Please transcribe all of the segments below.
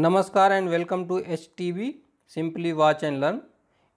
नमस्कार and welcome to H T V simply watch and learn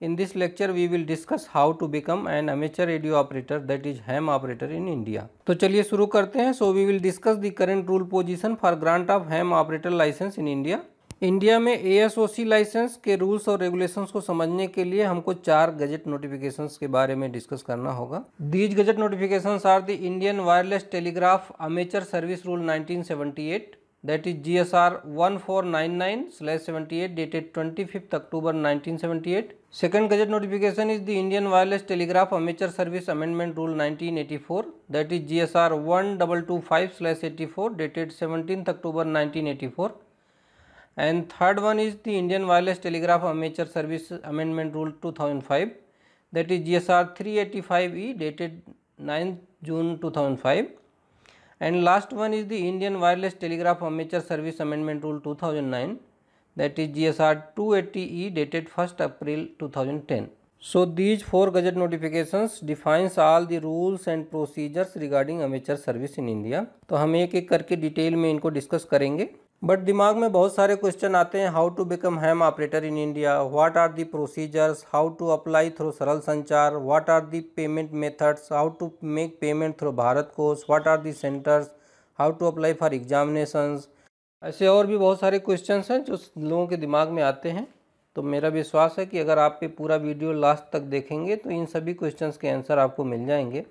in this lecture we will discuss how to become an amateur radio operator that is ham operator in India तो चलिए शुरू करते हैं so we will discuss the current rule position for grant of ham operator licence in India India में A S O C licence के rules और regulation को समझने के लिए हमको चार गजट नोटिफिकेशन के बारे में डिस्कस करना होगा these gazette notification are the Indian wireless telegraph amateur service rule nineteen seventy eight that is GSR 1499 slash 78 dated 25th October 1978. Second gazette notification is the Indian Wireless Telegraph Amateur Service Amendment Rule 1984 that is GSR 1225 slash 84 dated 17th October 1984. And third one is the Indian Wireless Telegraph Amateur Service Amendment Rule 2005 that is GSR 385E dated 9th June 2005 and last one is the Indian wireless telegraph amateur service amendment rule 2009 thousand nine that is G S R two eighty E dated first April two so these four gazette notifications defines all the rules and procedures regarding amateur service in India तो हम एक एक करके detail में इनको discuss करेंगे but दिमाग में बहुत सारे क्वेश्चन आते हैं how to become ham operator in India what are the procedures how to apply through Saral Sanchar what are the payment methods how to make payment through Bharatkosh what are the centres how to apply for examinations ऐसे और भी बहुत सारे question हैं जो लोगों के दिमाग में आते हैं तो मेरा विश्वास है कि अगर आप ये पूरा वीडियो लास्ट तक देखेंगे तो इन सभी क्वेश्चन के आंसर आपको मिल जाएंगे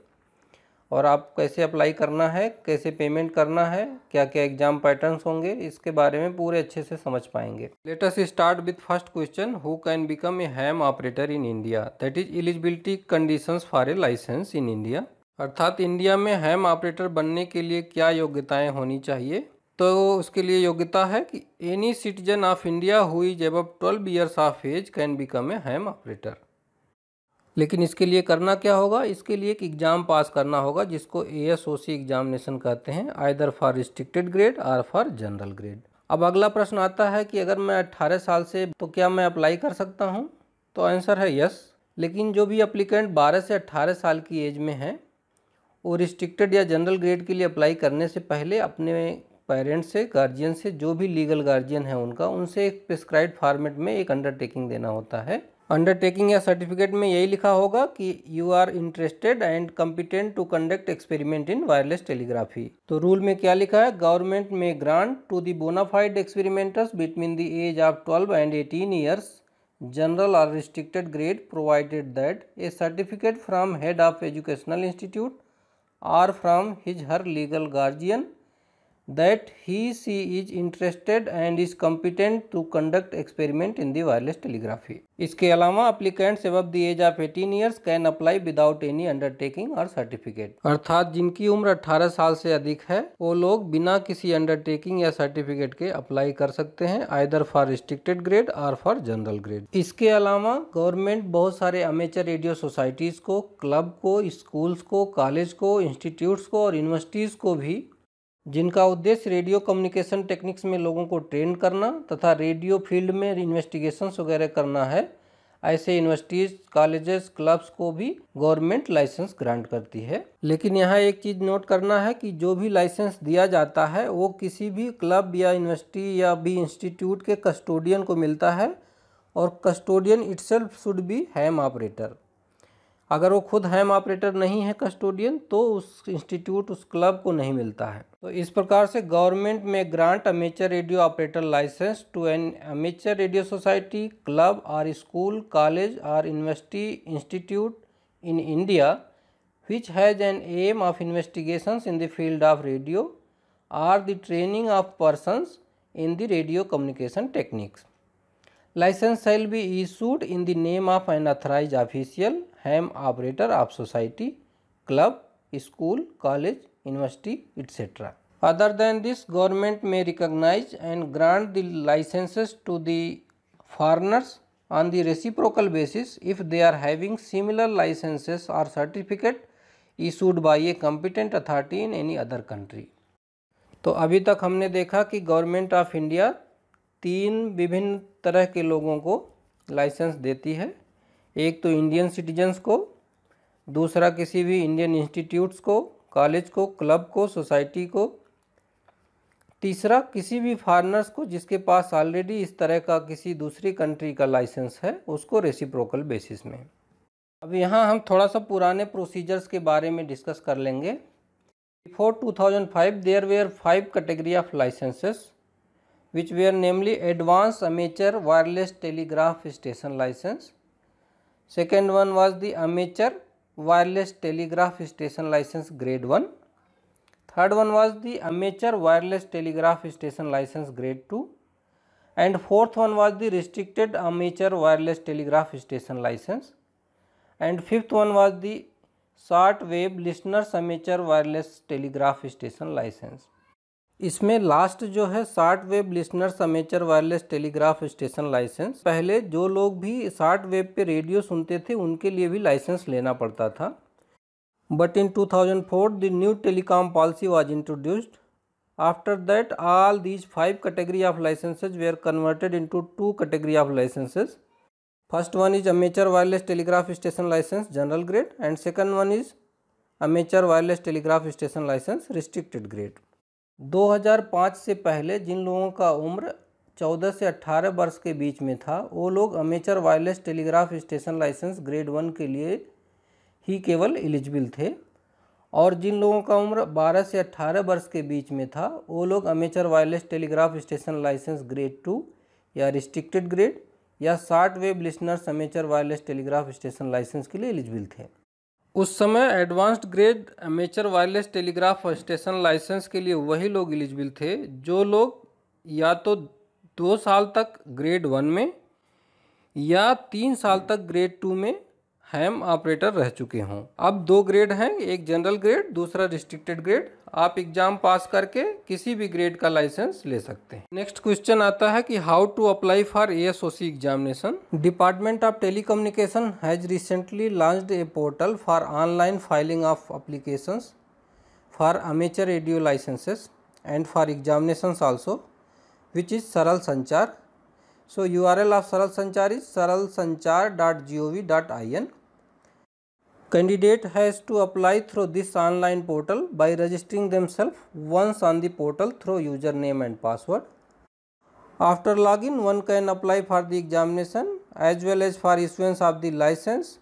और आप कैसे अप्लाई करना है कैसे पेमेंट करना है क्या क्या एग्ज़ाम पैटर्न्स होंगे इसके बारे में पूरे अच्छे से समझ पाएंगे let start with first question who can become a ham operator in India that is eligibility conditions for a licence in India अर्थात इंडिया में हैम ऑपरेटर बनने के लिए क्या योग्यताएँ होनी चाहिए तो उसके लिए योग्यता है कि एनी सिटीजन ऑफ इंडिया हुई जब अब twelve years of age can become a ham operator लेकिन इसके लिए करना क्या होगा इसके लिए एक एग्ज़ाम पास करना होगा जिसको ए एस ओ सी एग्जामिनेशन कहते हैं आइदर फॉर रिस्ट्रिक्टेड ग्रेड और फॉर जनरल ग्रेड अब अगला प्रश्न आता है कि अगर मैं अट्ठारह साल से तो क्या मैं अप्लाई कर सकता हूँ तो आंसर है यस लेकिन जो भी अप्लीकेंट बारह से अट्ठारह साल की एज में है वो रिस्ट्रिक्टेड या जनरल ग्रेड के लिए अप्लाई करने से पहले अपने पेरेंट्स से गार्जियन से जो भी लीगल गार्जियन है उनका उनसे एक प्रिस्क्राइब फार्मेट में एक अंडरटेकिंग देना होता है अंडरटेकिंग या सर्टिफिकेट में यही लिखा होगा कि you are interested and competent to conduct experiment in wireless telegraphy तो रूल में क्या लिखा है government may grant to the bona fide experimenters between the age of twelve and eighteen years general or restricted grade provided that a certificate from head of educational institute or from his her legal guardian that he she is interested and is competent to conduct experiment in the wireless telegraphy इसके अलावा applicants above the age of 18 years can apply without any undertaking और certificate अर्थात जिनकी उम्र 18 साल से अधिक है वो लोग बिना किसी अंडरटेकिंग या सर्टिफिकेट के अप्लाई कर सकते हैं आइदर फॉर रिस्ट्रिक्टेड ग्रेड और फॉर जनरल ग्रेड इसके अलावा गवर्नमेंट बहुत सारे अमेचर रेडियो सोसाइटीज़ को क्लब को स्कूल्स को कॉलेज को इंस्टीट्यूट्स को और यूनिवर्सिटीज़ को भी जिनका उद्देश्य रेडियो कम्युनिकेशन टेक्निक्स में लोगों को ट्रेन करना तथा रेडियो फील्ड में इन्वेस्टिगेशंस वगैरह करना है ऐसे यूनिवर्सिटीज़ कॉलेजेस क्लब्स को भी गवर्नमेंट लाइसेंस ग्रांट करती है लेकिन यहाँ एक चीज़ नोट करना है कि जो भी लाइसेंस दिया जाता है वो किसी भी क्लब या यूनिवर्सिटी या भी इंस्टीट्यूट के कस्टोडियन को मिलता है और custodian itself should be ham operator अगर वो खुद हैम ऑपरेटर नहीं है कस्टोडियन तो उस इंस्टीट्यूट उस क्लब को नहीं मिलता है तो इस प्रकार से government may grant amateur radio operator licence to an amateur radio society club और स्कूल कॉलेज और university institute in India which has an aim of investigation in the field of radio or the training of persons in the radio communication techniques license shall be issued in the name of an authorized official ham operator of society club school college university etc other than this government may recognize and grant the licenses to the foreigners on the reciprocal basis if they are having similar licenses or certificate issued by a competent authority in any other country तो अभी तक हमने देखा कि government of India तीन विभिन्न तरह के लोगों को लाइसेंस देती है एक तो इंडियन सिटीजन्स को दूसरा किसी भी इंडियन इंस्टीट्यूट्स को कॉलेज को क्लब को सोसाइटी को तीसरा किसी भी फॉरनर्स को जिसके पास ऑलरेडी इस तरह का किसी दूसरी कंट्री का लाइसेंस है उसको रेसिप्रोकल बेसिस में अब यहाँ हम थोड़ा सा पुराने प्रोसीजर्स के बारे में डिस्कस कर लेंगे before 2005 there were five category of licences which were namely advanced amateur wireless telegraph station license. Second one was the amateur wireless telegraph station license grade 1. Third one was the amateur wireless telegraph station license grade 2. And fourth one was the restricted amateur wireless telegraph station license. And fifth one was the short wave listeners amateur wireless telegraph station license. इसमें last जो है short wave listener amateur wireless telegraph station licence पहले जो लोग भी short web पे radio सुनते थे उनके लिए भी लाइसेंस लेना पड़ता था but in 2004 the new telecom policy was introduced after that all these five category of licences were converted into two category of licences first one is amateur wireless telegraph station licence general grade and second one is amateur wireless telegraph station licence restricted grade 2005 से पहले जिन लोगों का उम्र 14 से 18 वर्ष के बीच में था वो लोग amateur wireless telegraph station licence grade one के लिए ही केवल एलिजिबल थे और जिन लोगों का उम्र 12 से 18 वर्ष के बीच में था वो लोग amateur wireless telegraph station licence grade two या रिस्ट्रिक्टेड ग्रेड या short wave listeners amateur wireless telegraph station licence के लिए एलिजिबल थे उस समय advanced grade amateur wireless telegraph station licence के लिए वही लोग एलिजिबल थे जो लोग या तो दो साल तक ग्रेड वन में या तीन साल तक ग्रेड टू में हैम ऑपरेटर रह चुके हों अब दो ग्रेड हैं एक जनरल ग्रेड दूसरा रिस्ट्रिक्टेड ग्रेड आप एग्ज़ाम पास करके किसी भी ग्रेड का लाइसेंस ले सकते हैं नेक्स्ट क्वेश्चन आता है कि how to apply for A S O C examination department of telecommunication has recently launched a portal for online filing of application for amateur radio licences and for examination also which is Saral Sanchar R L of सरल संचार is Saral Sanchar dot G O V dot I N Candidate has to apply through this online portal by registering themselves once on the portal through username and password. After login, one can apply for the examination as well as for issuance of the license,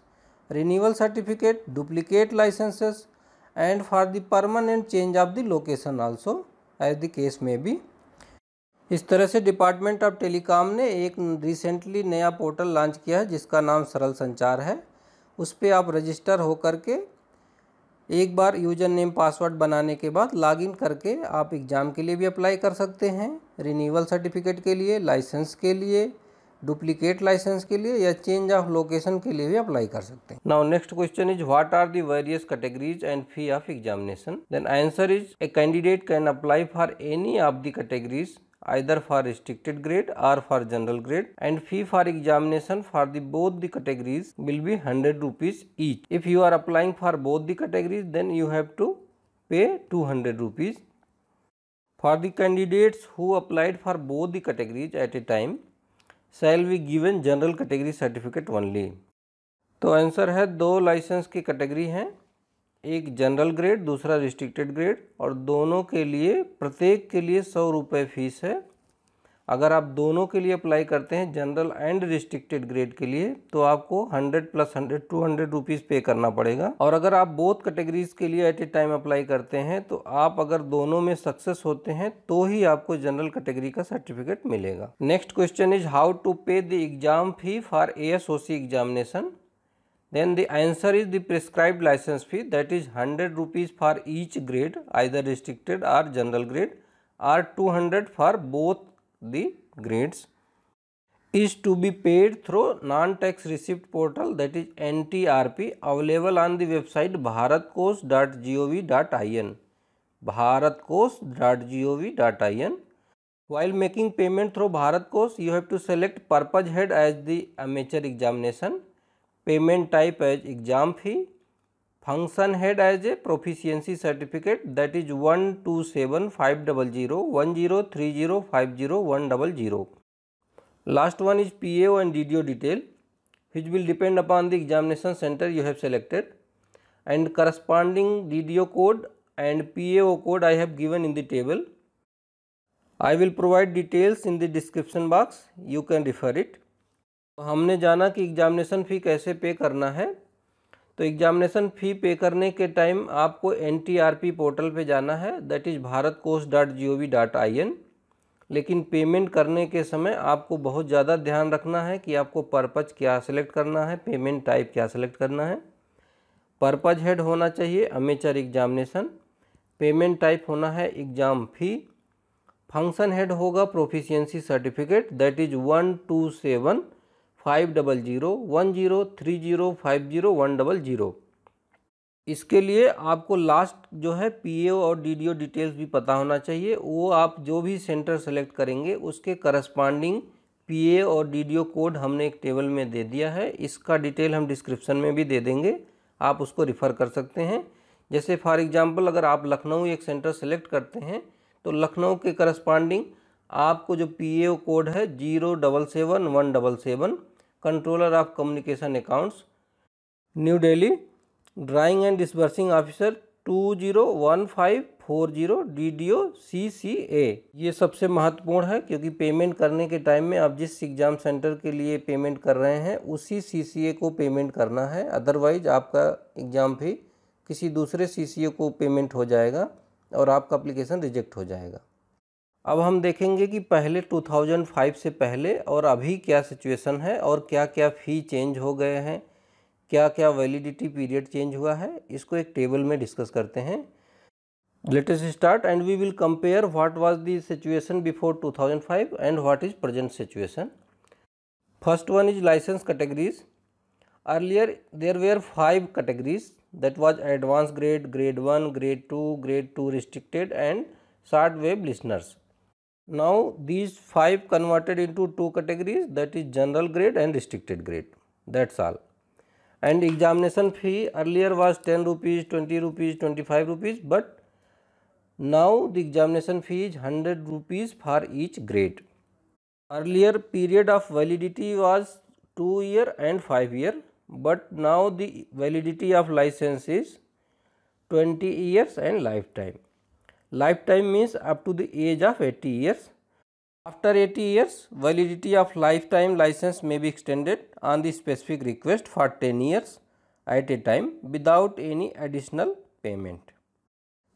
renewal certificate, duplicate licenses and for the permanent change of the location also as the case may be. इस तरह से department of telecom ने एक recently नया portal launch किया है जिसका नाम सरल संचार है उस पर आप रजिस्टर हो कर के एक बार यूजर नेम पासवर्ड बनाने के बाद लॉगिन करके आप एग्ज़ाम के लिए भी अप्लाई कर सकते हैं रिन्यूअल सर्टिफिकेट के लिए लाइसेंस के लिए डुप्लीकेट लाइसेंस के लिए या चेंज ऑफ लोकेशन के लिए भी अप्लाई कर सकते हैं now next question is what are the various categories and fee of examination then answer is a candidate can apply for any of the categories either for restricted grade or for general grade and fee for examination for the both the categories will be 100 rupees each. If you are applying for both the categories then you have to pay 200 rupees. For the candidates who applied for both the categories at a time shall be given general category certificate only. तो answer है दो licence की category हैं एक general grade दूसरा restricted grade और दोनों के लिए प्रत्येक के लिए सौ रुपये फ़ीस है अगर आप दोनों के लिए अप्लाई करते हैं जनरल एंड रिस्ट्रिक्टेड ग्रेड के लिए तो आपको 100 plus 100 to hundred rupees pay करना पड़ेगा और अगर आप बोथ कैटेगरीज के लिए एट ए टाइम अप्लाई करते हैं तो आप अगर दोनों में सक्सेस होते हैं तो ही आपको जनरल कैटेगरी का सर्टिफिकेट मिलेगा next question is how to pay the exam fee for A S examination then the answer is the prescribed license fee that is 100 rupees for each grade either restricted or general grade or 200 for both the grades is to be paid through non-tax receipt portal that is NTRP available on the website bharatcourse.gov.in bharatcourse.gov.in while making payment through Bharat you have to select purpose head as the amateur examination payment type as exam fee function head as a proficiency certificate that is 127500103050100 last one is PAO and DDO detail which will depend upon the examination center you have selected and corresponding DDO code and PAO code I have given in the table I will provide details in the description box you can refer it तो हमने जाना कि examination फ़ी कैसे पे करना है तो examination फ़ी पे करने के टाइम आपको एन पोर्टल पे जाना है that is Bharatkosh dot G O V dot I N लेकिन पेमेंट करने के समय आपको बहुत ज़्यादा ध्यान रखना है कि आपको पर्पज़ क्या सिलेक्ट करना है पेमेंट टाइप क्या सिलेक्ट करना है पर्पज़ हेड होना चाहिए अमेचर एग्जामिनेशन पेमेंट टाइप होना है एग्ज़ाम फ़ी फंक्शन हेड होगा proficiency certificate that is one two seven five double zero one zero three zero five zero one double zero इसके लिए आपको लास्ट जो है पीएओ और डीडीओ डिटेल्स भी पता होना चाहिए वो आप जो भी सेंटर सेलेक्ट करेंगे उसके करस्पांडिंग पीए और डीडीओ कोड हमने एक टेबल में दे दिया है इसका डिटेल हम डिस्क्रिप्शन में भी दे देंगे आप उसको रिफ़र कर सकते हैं जैसे फॉर एग्ज़ाम्पल अगर आप लखनऊ एक सेंटर सेलेक्ट करते हैं तो लखनऊ के करस्पांडिंग आपको जो पी कोड है zero double seven one double seven controller of communication accounts New Delhi drawing and disbursing officer two zero one five four zero D D O C C A ये सबसे महत्वपूर्ण है क्योंकि पेमेंट करने के टाइम में आप जिस एग्ज़ाम सेंटर के लिए पेमेंट कर रहे हैं उसी सी सी ए को पेमेंट करना है अदरवाइज आपका एग्ज़ाम भी किसी दूसरे सी सी ए को पेमेंट हो जाएगा और आपका अप्लीकेशन रिजेक्ट हो जाएगा अब हम देखेंगे कि पहले 2005 से पहले और अभी क्या सिचुएशन है और क्या क्या फ़ी चेंज हो गए हैं क्या क्या वैलिडिटी पीरियड चेंज हुआ है इसको एक टेबल में डिस्कस करते हैं let's start and we will compare what was the situation before 2005 and what is present situation first one is licence categories earlier there were five categories that was advance grade grade one grade two grade two restricted and short wave listeners Now, these 5 converted into two categories that is general grade and restricted grade that is all and examination fee earlier was 10 rupees, 20 rupees, 25 rupees, but now the examination fee is 100 rupees for each grade. Earlier period of validity was 2 year and 5 year, but now the validity of license is 20 years and lifetime. lifetime means up to the age of 80 years after 80 years validity of lifetime license may be extended on the specific request for 10 years at a time without any additional payment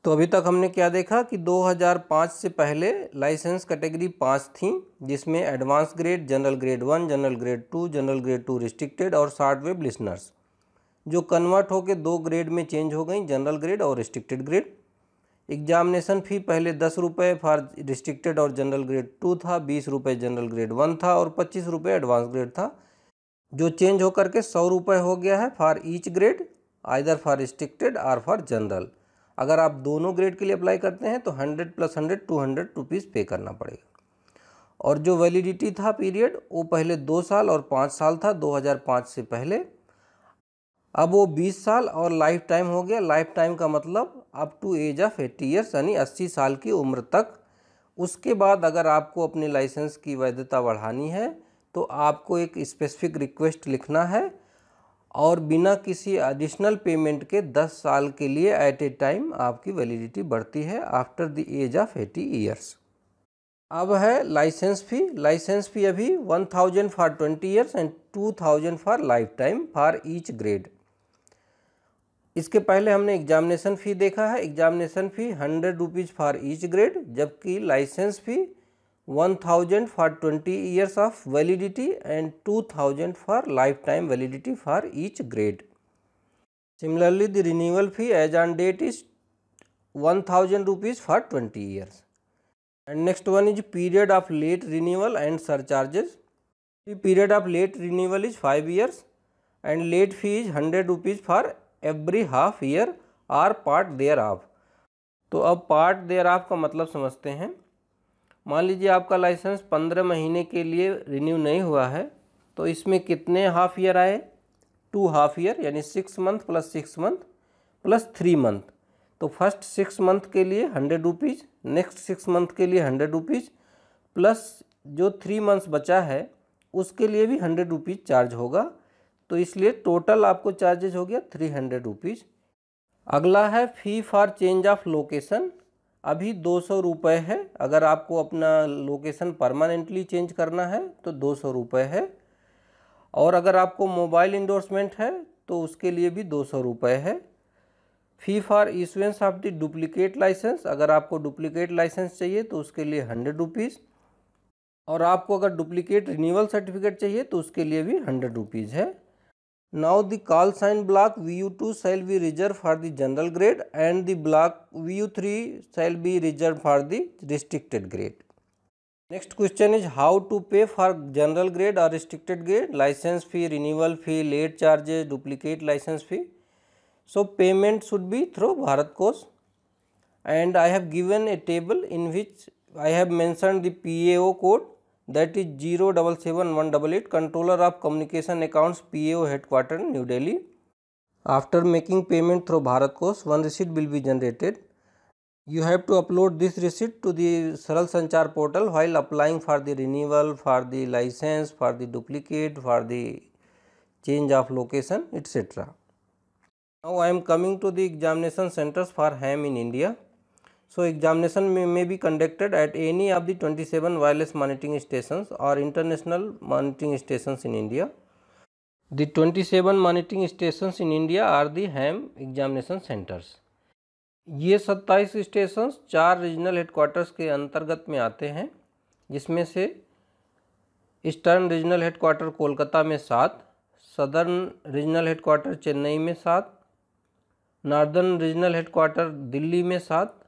तो अभी तक हमने क्या देखा कि 2005 से पहले licence category पाँच थी जिसमें advance grade general grade one general grade two general grade two restricted और शार्ट वेब लिसनर्स जो कन्वर्ट होकर दो ग्रेड में चेंज हो गई जनरल ग्रेड और रिस्ट्रिक्टेड ग्रेड एग्जामिनेशन फ़ी पहले दस रुपये फॉर रिस्ट्रिक्टेड और जनरल ग्रेड टू था बीस रुपये जनरल ग्रेड वन था और पच्चीस रुपये एडवांस ग्रेड था जो चेंज होकर के सौ रुपये हो गया है for each grade either for restricted और फॉर जनरल अगर आप दोनों ग्रेड के लिए अप्लाई करते हैं तो hundred plus hundred two hundred rupees pay करना पड़ेगा और जो वैलिडिटी था पीरियड वो पहले दो साल और पाँच साल था पाँच से पहले अब वो बीस साल और लाइफ टाइम हो गया लाइफ टाइम का मतलब up to age of eighty years यानी अस्सी साल की उम्र तक उसके बाद अगर आपको अपने लाइसेंस की वैधता बढ़ानी है तो आपको एक स्पेसिफिक रिक्वेस्ट लिखना है और बिना किसी एडिशनल पेमेंट के 10 साल के लिए एट ए टाइम आपकी वैलिडिटी बढ़ती है after the age of eighty years अब है लाइसेंस फी लाइसेंस फी अभी 1000 for 20 years and 2000 for life time for each grade इसके पहले हमने एग्जामिनेशन फ़ी देखा है examination fee hundred rupees for each grade जबकि licence fee one thousand for twenty years of validity and two thousand for life time validity for each grade similarly the renewal fee as on date is one thousand rupees for twenty years and next one is period of late renewal and surcharges period of late renewal is five years and late fee is hundred rupees for every half year or part thereof तो अब part there of का मतलब समझते हैं मान लीजिए आपका licence पंद्रह महीने के लिए रिन्यू नहीं हुआ है तो इसमें कितने हाफ ईयर आए टू हाफ ईयर यानी six month plus six month plus three month तो फर्स्ट सिक्स मंथ के लिए hundred rupees next six month के लिए हंड्रेड रुपीज़ प्लस जो थ्री मंथ्स बचा है उसके लिए भी हंड्रेड रुपीज़ चार्ज होगा तो इसलिए टोटल आपको चार्जेज हो गया थ्री हंड्रेड रुपीज़ अगला है fee for change of location अभी दो सौ रुपये है अगर आपको अपना लोकेशन परमानेंटली चेंज करना है तो दो सौ रुपये है और अगर आपको मोबाइल इंडोर्समेंट है तो उसके लिए भी दो सौ रुपये है fee for issuance of the duplicate licence अगर आपको डुप्लिकेट लाइसेंस चाहिए तो उसके लिए हंड्रेड रुपीज़ और आपको अगर डुप्लिकेट रिन्यूअल सर्टिफिकेट चाहिए तो उसके लिए भी हंड्रेड रुपीज़ है Now the call sign block VU2 shall be reserved for the general grade and the block VU3 shall be reserved for the restricted grade. Next question is how to pay for general grade or restricted grade license fee, renewal fee, late charges, duplicate license fee. So payment should be through Bharat Course and I have given a table in which I have mentioned the PAO code that is zero double seven one double eight controller of communication accounts P O headquarter new Delhi after making payment through Bharatkosh one receipt will be generated you have to upload this receipt to the Saral Sanchar portal while applying for the renewal for the licence for the duplicate for the change of location etcetera now I am coming to the examination centres for ham in India so examination may be conducted at any of the 27 seven wireless monitoring station और international monitoring station in India the twenty seven monitoring station in India are the ham examination centres ये सत्ताईस station चार regional headquarters के अंतर्गत में आते हैं जिसमें से ईस्टर्न रीजनल हेडक्वाटर कोलकाता में सात सदर्न रीजनल हेडक्वाटर चेन्नई में सात नार्दर्न रीजनल हेडक्वाटर दिल्ली में सात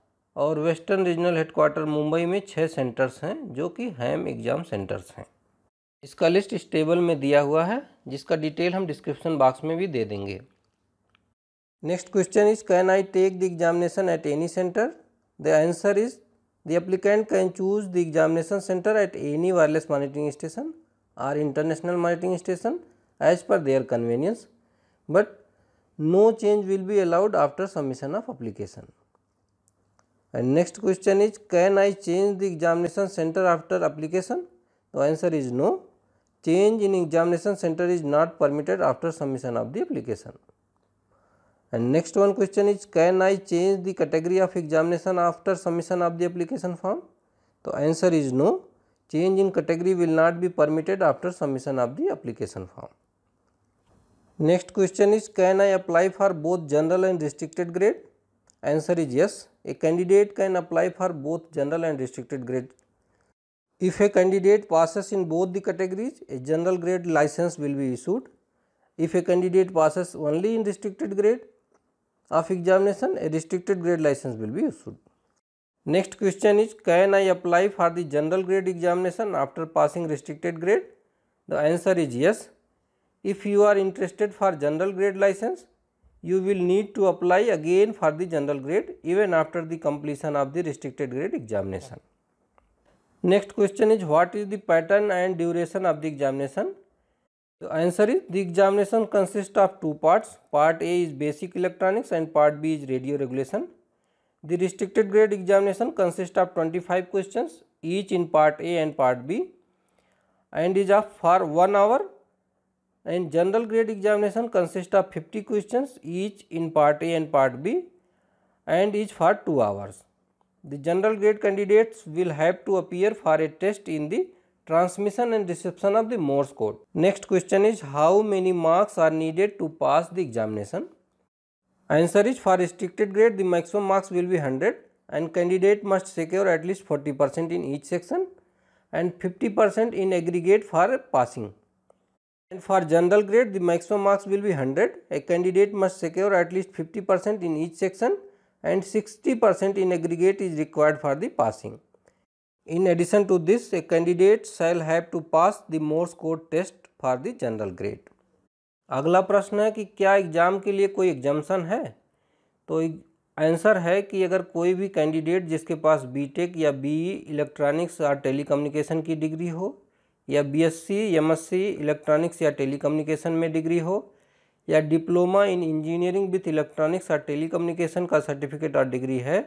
और वेस्टर्न रीजनल हेडक्वार्टर मुंबई में छः सेंटर्स हैं जो कि हैम एग्ज़ाम सेंटर्स हैं इसका लिस्ट इस टेबल में दिया हुआ है जिसका डिटेल हम डिस्क्रिप्शन बॉक्स में भी दे देंगे next question is can I take the examination at any centre the answer is the applicant can choose the examination centre at any wireless monitoring station or international monitoring station as per their convenience but no change will be allowed after submission of application and next question is can I change the examination centre after application तो answer is no change in examination centre is not permitted after submission of the application and next one question is can I change the category of examination after submission of the application form तो answer is no change in category will not be permitted after submission of the application form next question is can I apply for both general and restricted grade Answer is yes, a candidate can apply for both general and restricted grade. If a candidate passes in both the categories, a general grade license will be issued. If a candidate passes only in restricted grade of examination, a restricted grade license will be issued. Next question is, can I apply for the general grade examination after passing restricted grade? The answer is yes. If you are interested for general grade license, you will need to apply again for the general grade even after the completion of the restricted grade examination. Next question is what is the pattern and duration of the examination? The answer is the examination consists of two parts, part A is basic electronics and part B is radio regulation. The restricted grade examination consists of 25 questions each in part A and part B and is of for 1 hour and general grade examination consists of 50 questions each in part A and part B and each for 2 hours. The general grade candidates will have to appear for a test in the transmission and reception of the Morse code. Next question is how many marks are needed to pass the examination? Answer is for restricted grade the maximum marks will be 100 and candidate must secure at least 40 percent in each section and 50 percent in aggregate for passing. And for general grade the maximum marks will be 100. A candidate must secure at least 50 percent in each section and 60 percent in aggregate is required for the passing. In addition to this a candidate shall have to pass the Morse code test for the general grade. अगला प्रश्न है कि क्या exam के लिए कोई एग्जामेशन है तो आंसर है कि अगर कोई भी कैंडिडेट जिसके पास बीटेक या बीई इलेक्ट्रॉनिक्स और टेलीकम्युनिकेशन की डिग्री हो या बीएससी, एमएससी इलेक्ट्रॉनिक्स या टेलीकम्युनिकेशन में डिग्री हो या diploma in engineering with electronics और टेलीकम्युनिकेशन का सर्टिफिकेट और डिग्री है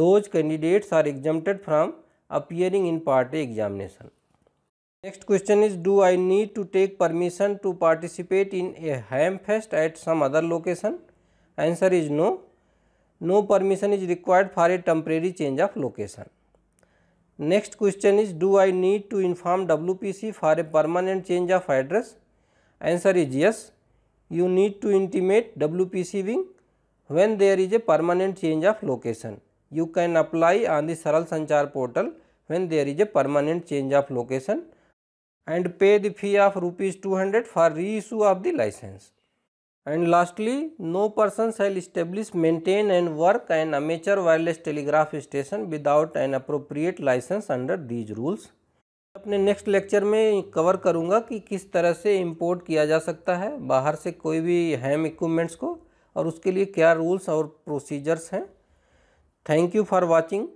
those candidates are exempted from appearing in part examination next question is do I need to take permission to participate in a ham fest at some other location answer is no no permission is required for a temporary change of location next question is do I need to inform W P C for a permanent change of address answer is yes you need to intimate W P C wing when there is a permanent change of location you can apply on the Saral Sanchar portal when there is a permanent change of location and pay the fee of rupees two hundred for re of the licence and lastly no person shall establish maintain and work and amateur wireless telegraph station without an appropriate licence under these rules अपने next lecture में cover करूंगा कि किस तरह से import किया जा सकता है बाहर से कोई भी हैम इक्विपमेंट्स को और उसके लिए क्या रूल्स और प्रोसीजर्स हैं thank you for watching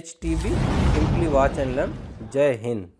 H T simply watch and learn जय हिंद